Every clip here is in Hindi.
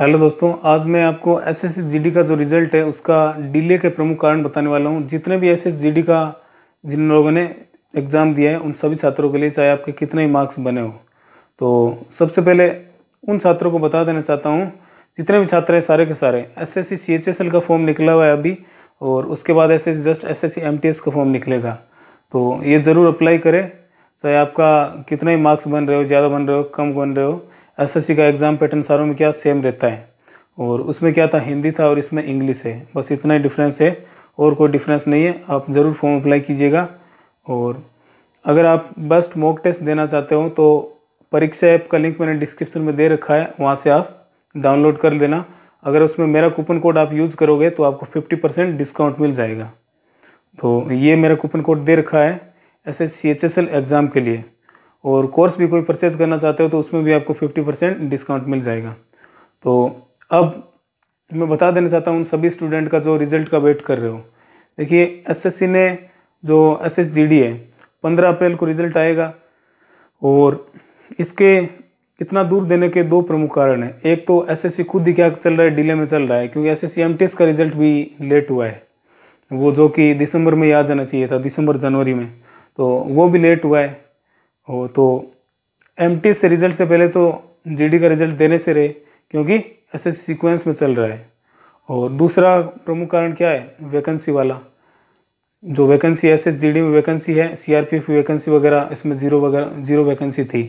हेलो दोस्तों आज मैं आपको एस एस का जो रिज़ल्ट है उसका डिले के प्रमुख कारण बताने वाला हूँ जितने भी एस एस का जिन लोगों ने एग्ज़ाम दिया है उन सभी छात्रों के लिए चाहे आपके कितने ही मार्क्स बने हो तो सबसे पहले उन छात्रों को बता देना चाहता हूँ जितने भी छात्र हैं सारे के सारे S S C H S L का फॉर्म निकला हुआ है अभी और उसके बाद S S just S S C M T S का फॉर्म निकलेगा तो ये ज़रूर अप्लाई करें चाहे आपका कितना ही मार्क्स बन रहे हो ज़्यादा बन रहे हो कम बन रहे हो एसएससी का एग्ज़ाम पैटर्न सारों में क्या सेम रहता है और उसमें क्या था हिंदी था और इसमें इंग्लिश है बस इतना ही डिफरेंस है और कोई डिफरेंस नहीं है आप ज़रूर फॉर्म अप्लाई कीजिएगा और अगर आप बेस्ट मॉक टेस्ट देना चाहते हो तो परीक्षा ऐप का लिंक मैंने डिस्क्रिप्शन में दे रखा है वहाँ से आप डाउनलोड कर लेना अगर उसमें मेरा कूपन कोड आप यूज़ करोगे तो आपको फिफ्टी परसेंट डिस्काउंट मिल जाएगा तो ये मेरा कूपन कोड दे रखा है S S C H S L exam के लिए और कोर्स भी कोई परचेज़ करना चाहते हो तो उसमें भी आपको फिफ्टी परसेंट डिस्काउंट मिल जाएगा तो अब मैं बता देना चाहता हूँ उन सभी स्टूडेंट का जो रिज़ल्ट का वेट कर रहे हो देखिए एसएससी ने जो एस एस है पंद्रह अप्रैल को रिज़ल्ट आएगा और इसके इतना दूर देने के दो प्रमुख कारण हैं एक तो सी खुद ही क्या चल रहा है डिले में चल रहा है क्योंकि टी एस का रिज़ल्ट भी लेट हुआ है वो जो कि दिसंबर में ही आ जाना चाहिए था दिसंबर जनवरी में तो वो भी लेट हुआ है हो तो एम से रिजल्ट से पहले तो जी का रिजल्ट देने से रहे क्योंकि ऐसे सीक्वेंस में चल रहा है और दूसरा प्रमुख कारण क्या है वैकेंसी वाला जो vacancy S S G D में वैकेंसी है C R P F vacancy वगैरह इसमें जीरो वगैरह जीरो वैकेंसी थी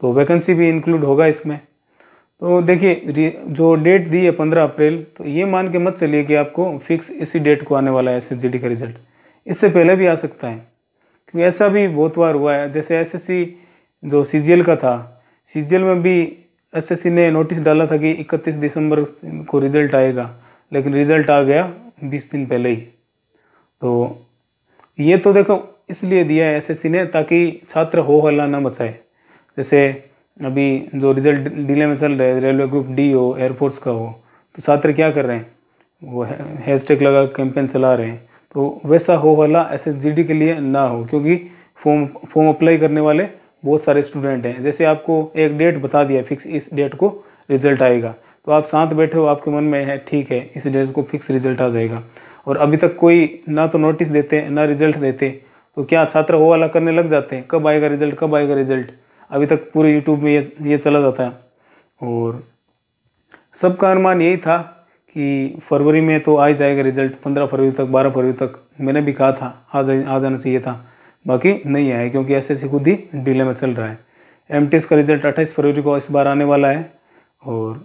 तो वैकेंसी भी इंक्लूड होगा इसमें तो देखिए जो डेट दी है पंद्रह अप्रैल तो ये मान के मत चलिए कि आपको फिक्स इसी डेट को आने वाला है एस एस जी डी का रिजल्ट इससे पहले भी आ सकता है क्योंकि ऐसा भी बहुत बार हुआ है जैसे एसएससी जो सी का था सी में भी एसएससी ने नोटिस डाला था कि 31 दिसंबर को रिजल्ट आएगा लेकिन रिजल्ट आ गया 20 दिन पहले ही तो ये तो देखो इसलिए दिया है एस ने ताकि छात्र हो हल्ला ना बचाए जैसे अभी जो रिजल्ट डिले में चल रहे रेलवे ग्रुप डी हो एयरफोर्स का हो तो छात्र क्या कर रहे हैं वो हैशटैग लगा कैंपेन चला रहे हैं तो वैसा हो वाला एस के लिए ना हो क्योंकि फॉर्म फॉर्म अप्लाई करने वाले बहुत सारे स्टूडेंट हैं जैसे आपको एक डेट बता दिया फिक्स इस डेट को रिजल्ट आएगा तो आप साथ बैठे हो आपके मन में है ठीक है इस डेट को फिक्स रिजल्ट आ जाएगा और अभी तक कोई ना तो नोटिस देते ना रिजल्ट देते तो क्या छात्र वो वाला करने लग जाते हैं कब आएगा रिजल्ट कब आएगा रिजल्ट अभी तक पूरे यूट्यूब में ये ये चला जाता है और सबका अनुमान यही था कि फरवरी में तो आ ही जाएगा रिजल्ट पंद्रह फरवरी तक बारह फरवरी तक मैंने भी कहा था आ जा आ जाना चाहिए था बाकी नहीं आया क्योंकि एस एस खुद ही डिले में चल रहा है एम का रिजल्ट अट्ठाईस फरवरी को इस बार आने वाला है और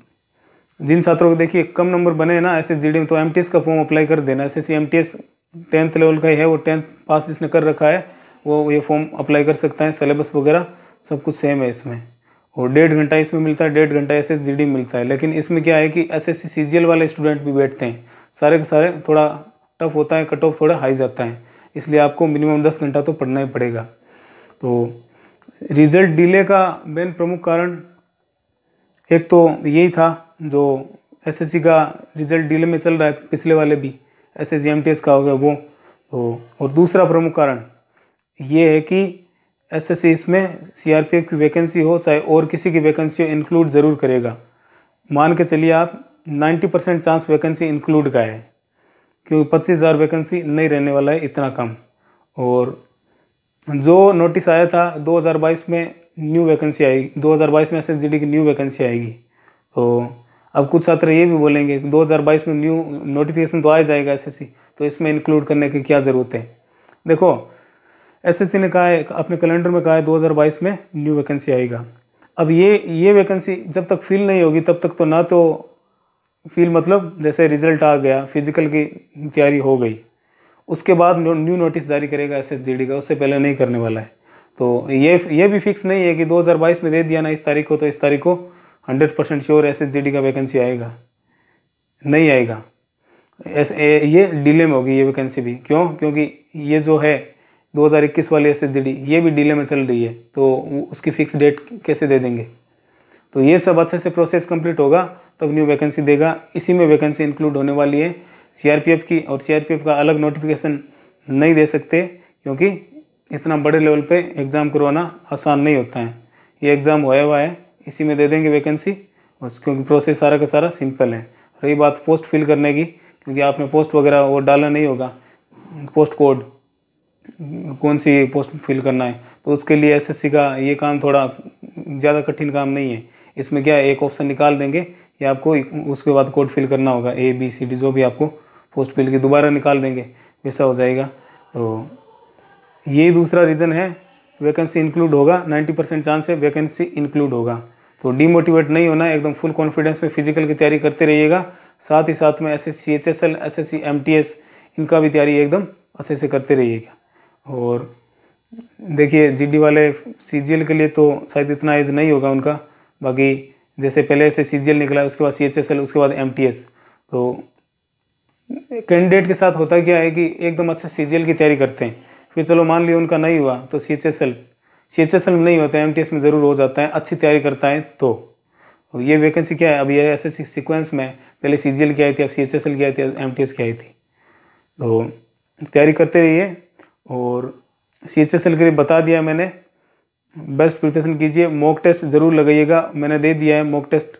जिन छात्रों को देखिए कम नंबर बने हैं ना एस एस में तो एम का फॉर्म अप्लाई कर देना S S C M tenth level का ही है वो टेंथ पास जिसने कर रखा है वो ये फॉर्म अप्लाई कर सकता है सिलेबस वगैरह सब कुछ सेम है इसमें और डेढ़ घंटा इसमें मिलता है डेढ़ घंटा एस मिलता है लेकिन इसमें क्या है कि एस एस वाले स्टूडेंट भी बैठते हैं सारे के सारे थोड़ा टफ होता है कट ऑफ थोड़ा हाई जाता है इसलिए आपको मिनिमम दस घंटा तो पढ़ना ही पड़ेगा तो रिजल्ट डिले का मेन प्रमुख कारण एक तो यही था जो एसएससी का रिजल्ट डिले में चल रहा है पिछले वाले भी एसएससी एमटीएस का हो गया वो तो और दूसरा प्रमुख कारण ये है कि एस सी इसमें सीआरपीएफ की वैकेंसी हो चाहे और किसी की वैकेंसी हो इंक्लूड ज़रूर करेगा मान के चलिए आप 90 परसेंट चांस वैकेंसी इंक्लूड का है क्योंकि पच्चीस हज़ार वैकेंसी नहीं रहने वाला है इतना कम और जो नोटिस आया था 2022 में न्यू वैकेंसी आएगी 2022 में एस की न्यू वैकेंसी आएगी तो अब कुछ छात्र ये भी बोलेंगे बाईस में न्यू नोटिफिकेशन तो आ जाएगा एस तो इसमें इंक्लूड करने की क्या ज़रूरत है देखो एसएससी ने कहा है अपने कैलेंडर में कहा है 2022 में न्यू वैकेंसी आएगा अब ये ये वैकेंसी जब तक फिल नहीं होगी तब तक तो ना तो फिल मतलब जैसे रिजल्ट आ गया फिजिकल की तैयारी हो गई उसके बाद न्यू नोटिस जारी करेगा एस का उससे पहले नहीं करने वाला है तो ये ये भी फिक्स नहीं है कि 2022 में दे दिया ना इस तारीख को तो इस तारीख को 100 परसेंट श्योर एस का वैकेंसी आएगा नहीं आएगा एस ये डिले में होगी ये वैकेंसी भी क्यों क्योंकि ये जो है 2021 वाली एस ये भी डीले में चल रही है तो उसकी फिक्स डेट कैसे दे देंगे तो ये सब अच्छे से प्रोसेस कंप्लीट होगा तब न्यू वैकेंसी देगा इसी में वैकेंसी इंक्लूड होने वाली है सीआरपीएफ की और सीआरपीएफ का अलग नोटिफिकेशन नहीं दे सकते क्योंकि इतना बड़े लेवल पे एग्ज़ाम करवाना आसान नहीं होता है ये एग्ज़ाम होया हुआ है इसी में दे देंगे वैकेंसी बस क्योंकि प्रोसेस सारा का सारा सिंपल है रही बात पोस्ट फिल करने की क्योंकि आपने पोस्ट वगैरह वो डाला नहीं होगा पोस्ट कोड कौन सी पोस्ट फिल करना है तो उसके लिए एसएससी का ये काम थोड़ा ज़्यादा कठिन काम नहीं है इसमें क्या एक ऑप्शन निकाल देंगे या आपको उसके बाद कोड फिल करना होगा ए बी सी डी जो भी आपको पोस्ट फिल की दोबारा निकाल देंगे वैसा हो जाएगा तो ये दूसरा रीज़न है वैकेंसी इंक्लूड होगा 90 परसेंट चांस है वैकेंसी इंक्लूड होगा तो डीमोटिवेट नहीं होना एकदम फुल कॉन्फिडेंस में फिजिकल की तैयारी करते रहिएगा साथ ही साथ में S S C H S L S S C M T S इनका भी तैयारी एकदम अच्छे से करते रहिएगा और देखिए जीडी वाले सीजीएल के लिए तो शायद इतना एज नहीं होगा उनका बाकी जैसे पहले से सीजीएल निकला उसके बाद सीएचएसएल उसके बाद एमटीएस तो कैंडिडेट के साथ होता क्या है कि एकदम अच्छे सीजीएल की तैयारी करते हैं फिर चलो मान लिया उनका नहीं हुआ तो C H S L C H S L में नहीं होता है एम टी एस में ज़रूर हो जाता है अच्छी तैयारी करता है तो और ये वैकेंसी क्या है अब ये ऐसे सीक्वेंस में पहले सी जी एल की आई थी अब सी एच एस एल की आई थी एम टी एस की आई थी तो तैयारी करते रहिए और सी एच एस एल के लिए बता दिया मैंने बेस्ट प्रिपरेशन कीजिए मॉक टेस्ट ज़रूर लगाइएगा मैंने दे दिया है मॉक टेस्ट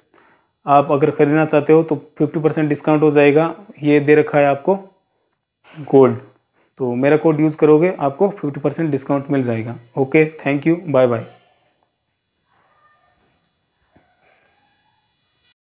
आप अगर ख़रीदना चाहते हो तो फिफ्टी परसेंट डिस्काउंट हो जाएगा ये दे रखा है आपको कोड तो मेरा कोड यूज़ करोगे आपको फिफ्टी परसेंट डिस्काउंट मिल जाएगा okay thank you bye bye